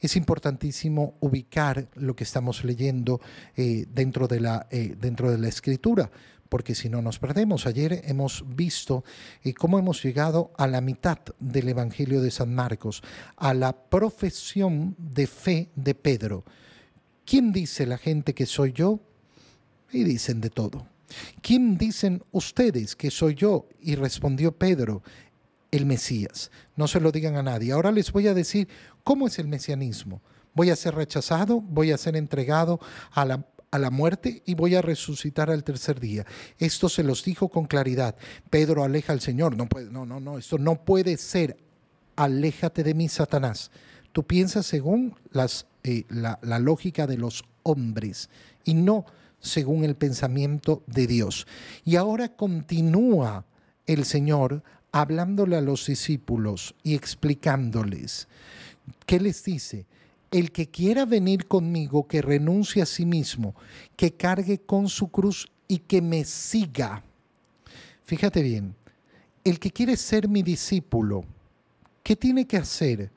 es importantísimo ubicar lo que estamos leyendo eh, dentro, de la, eh, dentro de la escritura, porque si no nos perdemos. Ayer hemos visto eh, cómo hemos llegado a la mitad del Evangelio de San Marcos, a la profesión de fe de Pedro. ¿Quién dice la gente que soy yo? Y dicen de todo. ¿Quién dicen ustedes que soy yo? Y respondió Pedro, el Mesías. No se lo digan a nadie. Ahora les voy a decir cómo es el mesianismo. Voy a ser rechazado, voy a ser entregado a la, muerte y voy a resucitar al tercer día. Esto se los dijo con claridad. Pedro aleja al Señor. No, puede, no, no, no, esto no puede ser. Aléjate de mí, Satanás. Tú piensas según las, eh, la, la lógica de los hombres y no según el pensamiento de Dios. Y ahora continúa el Señor hablándole a los discípulos y explicándoles. ¿Qué les dice? El que quiera venir conmigo, que renuncie a sí mismo, que cargue con su cruz y que me siga. Fíjate bien, el que quiere ser mi discípulo, ¿qué tiene que hacer?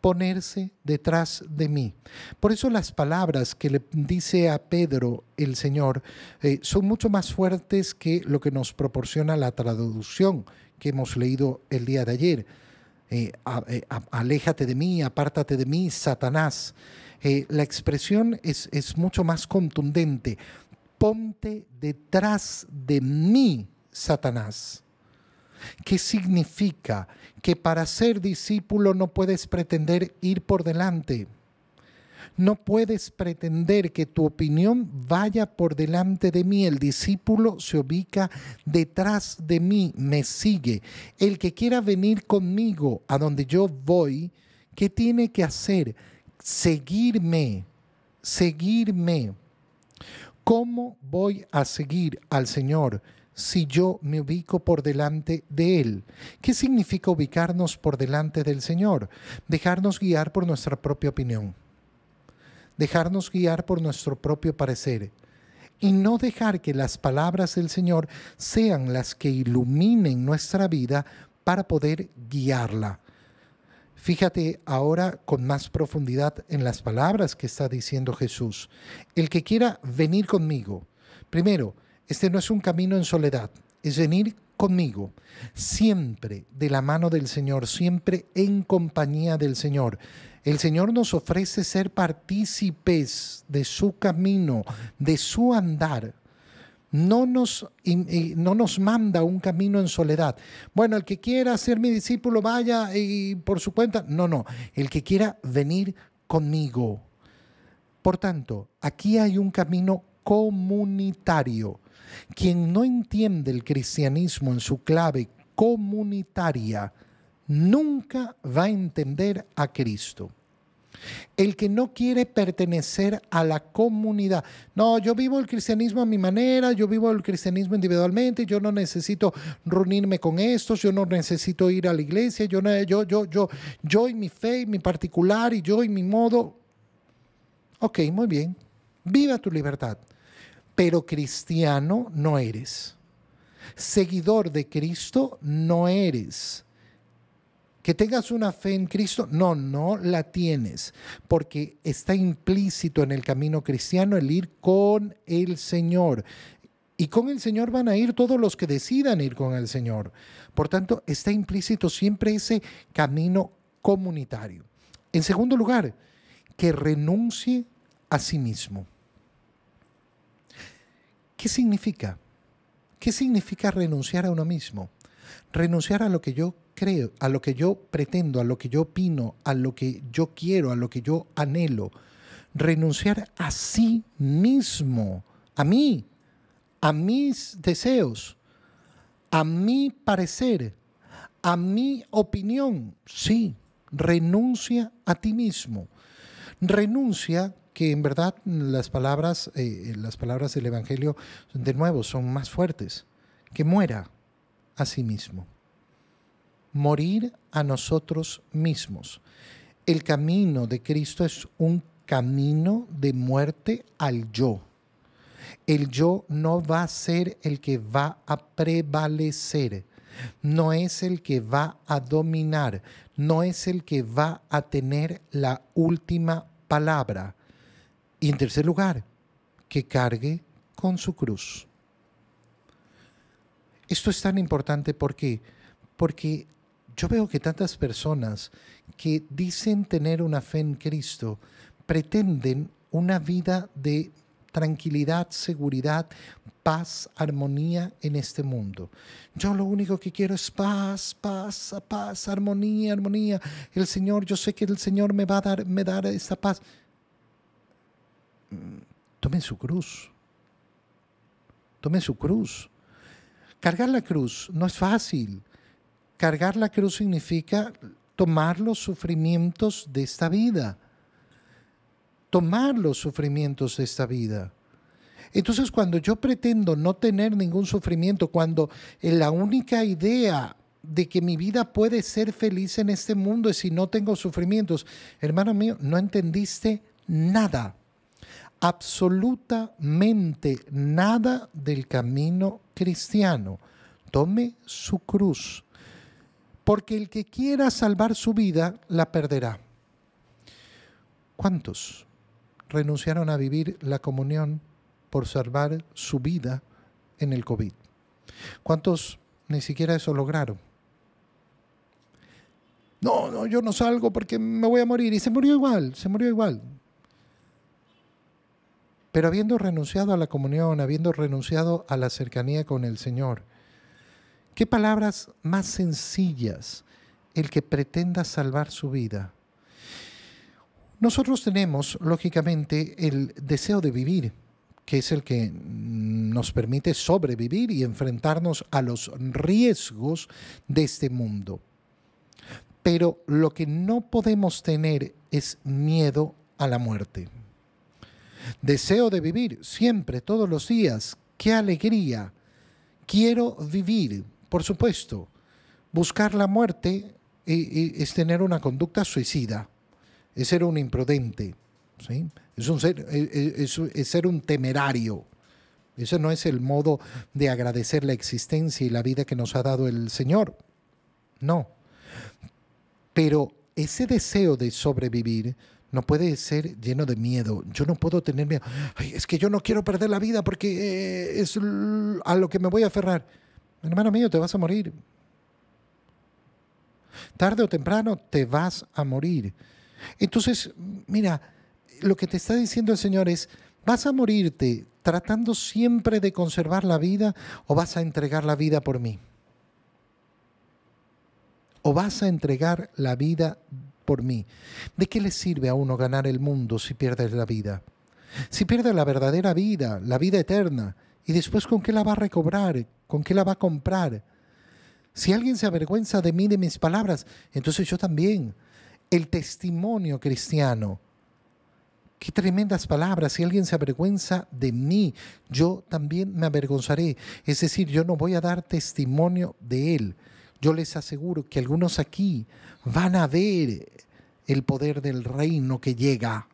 ponerse detrás de mí. Por eso las palabras que le dice a Pedro el Señor eh, son mucho más fuertes que lo que nos proporciona la traducción que hemos leído el día de ayer. Eh, eh, aléjate de mí, apártate de mí, Satanás. la expresión es, es mucho más contundente. Ponte detrás de mí, Satanás. ¿Qué significa que para ser discípulo no puedes pretender ir por delante. No puedes pretender que tu opinión vaya por delante de mí. El discípulo se ubica detrás de mí, me sigue. El que quiera venir conmigo a donde yo voy, ¿qué tiene que hacer? Seguirme, seguirme. ¿Cómo voy a seguir al Señor? si yo me ubico por delante de Él. ¿Qué significa ubicarnos por delante del Señor? Dejarnos guiar por nuestra propia opinión, dejarnos guiar por nuestro propio parecer y no dejar que las palabras del Señor sean las que iluminen nuestra vida para poder guiarla. Fíjate ahora con más profundidad en las palabras que está diciendo Jesús. El que quiera venir conmigo, primero, este no es un camino en soledad, es venir conmigo, siempre de la mano del Señor, siempre en compañía del Señor. El Señor nos ofrece ser partícipes de su camino, de su andar. No nos, eh, no nos manda un camino en soledad. Bueno, el que quiera ser mi discípulo, vaya y por su cuenta. No, no, el que quiera venir conmigo. Por tanto, aquí hay un camino comunitario quien no entiende el cristianismo en su clave comunitaria, nunca va a entender a Cristo. El que no quiere pertenecer a la comunidad. No, yo vivo el cristianismo a mi manera, yo vivo el cristianismo individualmente, yo no necesito reunirme con estos, yo no necesito ir a la iglesia, yo, yo, yo, yo, yo y mi fe, y mi particular, y yo y mi modo. Ok, muy bien. Viva tu libertad pero cristiano no eres. Seguidor de Cristo no eres. Que tengas una fe en Cristo, no, no la tienes, porque está implícito en el camino cristiano el ir con el Señor. Y con el Señor van a ir todos los que decidan ir con el Señor. Por tanto, está implícito siempre ese camino comunitario. En segundo lugar, que renuncie a sí mismo. ¿Qué significa? ¿Qué significa renunciar a uno mismo? Renunciar a lo que yo creo, a lo que yo pretendo, a lo que yo opino, a lo que yo quiero, a lo que yo anhelo. Renunciar a sí mismo, a mí, a mis deseos, a mi parecer, a mi opinión. Sí, renuncia a ti mismo. Renuncia que en verdad las palabras, eh, las palabras del Evangelio, de nuevo, son más fuertes. Que muera a sí mismo. Morir a nosotros mismos. El camino de Cristo es un camino de muerte al yo. El yo no va a ser el que va a prevalecer, no es el que va a dominar, no es el que va a tener la última palabra. Y en tercer lugar, que cargue con su cruz. Esto es tan importante porque, porque yo veo que tantas personas que dicen tener una fe en Cristo pretenden una vida de tranquilidad, seguridad, paz, armonía en este mundo. Yo lo único que quiero es paz, paz, paz, armonía, armonía. El Señor, yo sé que el Señor me va a dar, me esta paz su cruz. tome su cruz. Cargar la cruz no es fácil. Cargar la cruz significa tomar los sufrimientos de esta vida. Tomar los sufrimientos de esta vida. Entonces cuando yo pretendo no tener ningún sufrimiento, cuando la única idea de que mi vida puede ser feliz en este mundo es si no tengo sufrimientos, hermano mío, no entendiste nada absolutamente nada del camino cristiano. Tome su cruz, porque el que quiera salvar su vida la perderá. ¿Cuántos renunciaron a vivir la comunión por salvar su vida en el COVID? ¿Cuántos ni siquiera eso lograron? No, no, yo no salgo porque me voy a morir. Y se murió igual, se murió igual. Pero habiendo renunciado a la comunión, habiendo renunciado a la cercanía con el Señor, ¿qué palabras más sencillas el que pretenda salvar su vida? Nosotros tenemos, lógicamente, el deseo de vivir, que es el que nos permite sobrevivir y enfrentarnos a los riesgos de este mundo. Pero lo que no podemos tener es miedo a la muerte. Deseo de vivir siempre, todos los días. ¡Qué alegría! Quiero vivir, por supuesto. Buscar la muerte e, e, es tener una conducta suicida, es ser un imprudente, ¿sí? es, ser, e, es ser un temerario. Ese no es el modo de agradecer la existencia y la vida que nos ha dado el Señor. No. Pero ese deseo de sobrevivir no puede ser lleno de miedo. Yo no puedo tener miedo. es que yo no quiero perder la vida porque eh, es a lo que me voy a aferrar. Hermano mío, te vas a morir. Tarde o temprano te vas a morir. Entonces, mira, lo que te está diciendo el Señor es, ¿vas a morirte tratando siempre de conservar la vida o vas a entregar la vida por mí? ¿O vas a entregar la vida por mí. ¿De qué le sirve a uno ganar el mundo si pierde la vida? Si pierde la verdadera vida, la vida eterna, y después con qué la va a recobrar, con qué la va a comprar. Si alguien se avergüenza de mí, de mis palabras, entonces yo también. El testimonio cristiano. Qué tremendas palabras. Si alguien se avergüenza de mí, yo también me avergonzaré. Es decir, yo no voy a dar testimonio de él. Yo les aseguro que algunos aquí van a ver el poder del reino que llega.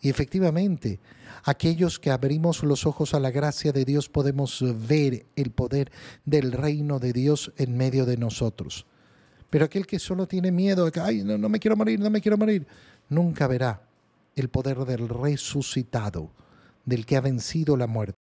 Y efectivamente, aquellos que abrimos los ojos a la gracia de Dios podemos ver el poder del reino de Dios en medio de nosotros. Pero aquel que solo tiene miedo, que, ay, no me quiero morir, no me quiero morir, nunca verá el poder del resucitado, del que ha vencido la muerte.